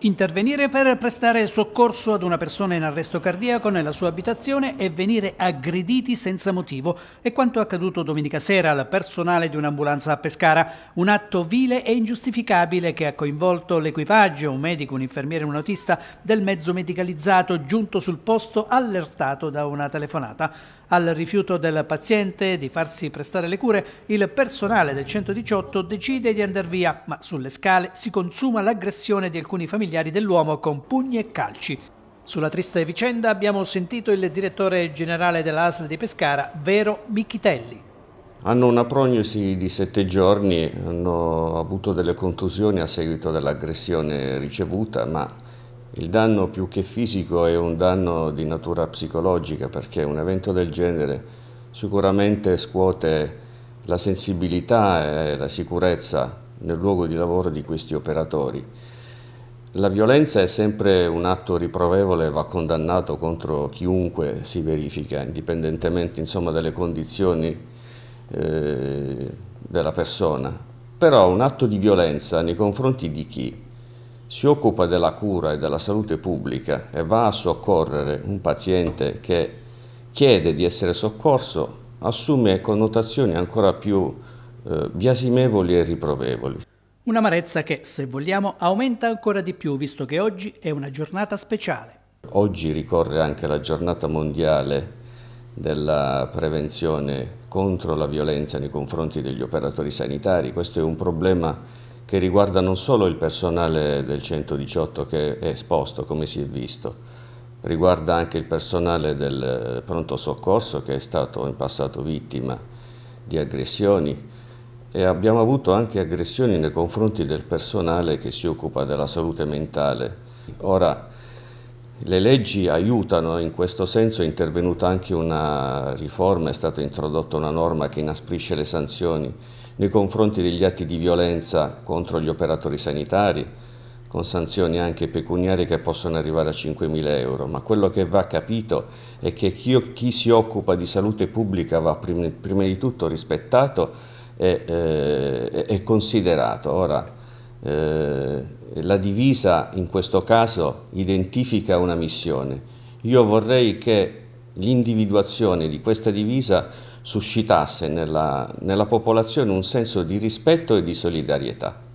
Intervenire per prestare soccorso ad una persona in arresto cardiaco nella sua abitazione e venire aggrediti senza motivo è quanto accaduto domenica sera al personale di un'ambulanza a Pescara. Un atto vile e ingiustificabile che ha coinvolto l'equipaggio, un medico, un infermiere e un autista del mezzo medicalizzato giunto sul posto allertato da una telefonata. Al rifiuto del paziente di farsi prestare le cure, il personale del 118 decide di andare via, ma sulle scale si consuma l'aggressione di alcuni familiari familiari dell'uomo con pugni e calci. Sulla triste vicenda abbiamo sentito il direttore generale dell'ASL di Pescara, Vero Michitelli. Hanno una prognosi di sette giorni, hanno avuto delle contusioni a seguito dell'aggressione ricevuta, ma il danno più che fisico è un danno di natura psicologica perché un evento del genere sicuramente scuote la sensibilità e la sicurezza nel luogo di lavoro di questi operatori. La violenza è sempre un atto riprovevole e va condannato contro chiunque si verifica, indipendentemente insomma, dalle condizioni eh, della persona. Però un atto di violenza nei confronti di chi si occupa della cura e della salute pubblica e va a soccorrere un paziente che chiede di essere soccorso assume connotazioni ancora più eh, biasimevoli e riprovevoli. Un'amarezza che, se vogliamo, aumenta ancora di più visto che oggi è una giornata speciale. Oggi ricorre anche la giornata mondiale della prevenzione contro la violenza nei confronti degli operatori sanitari. Questo è un problema che riguarda non solo il personale del 118 che è esposto, come si è visto, riguarda anche il personale del pronto soccorso che è stato in passato vittima di aggressioni, e abbiamo avuto anche aggressioni nei confronti del personale che si occupa della salute mentale. Ora, le leggi aiutano, in questo senso è intervenuta anche una riforma, è stata introdotta una norma che inasprisce le sanzioni nei confronti degli atti di violenza contro gli operatori sanitari, con sanzioni anche pecuniarie che possono arrivare a 5.000 euro, ma quello che va capito è che chi, chi si occupa di salute pubblica va prima, prima di tutto rispettato è, eh, è considerato. Ora, eh, la divisa in questo caso identifica una missione. Io vorrei che l'individuazione di questa divisa suscitasse nella, nella popolazione un senso di rispetto e di solidarietà.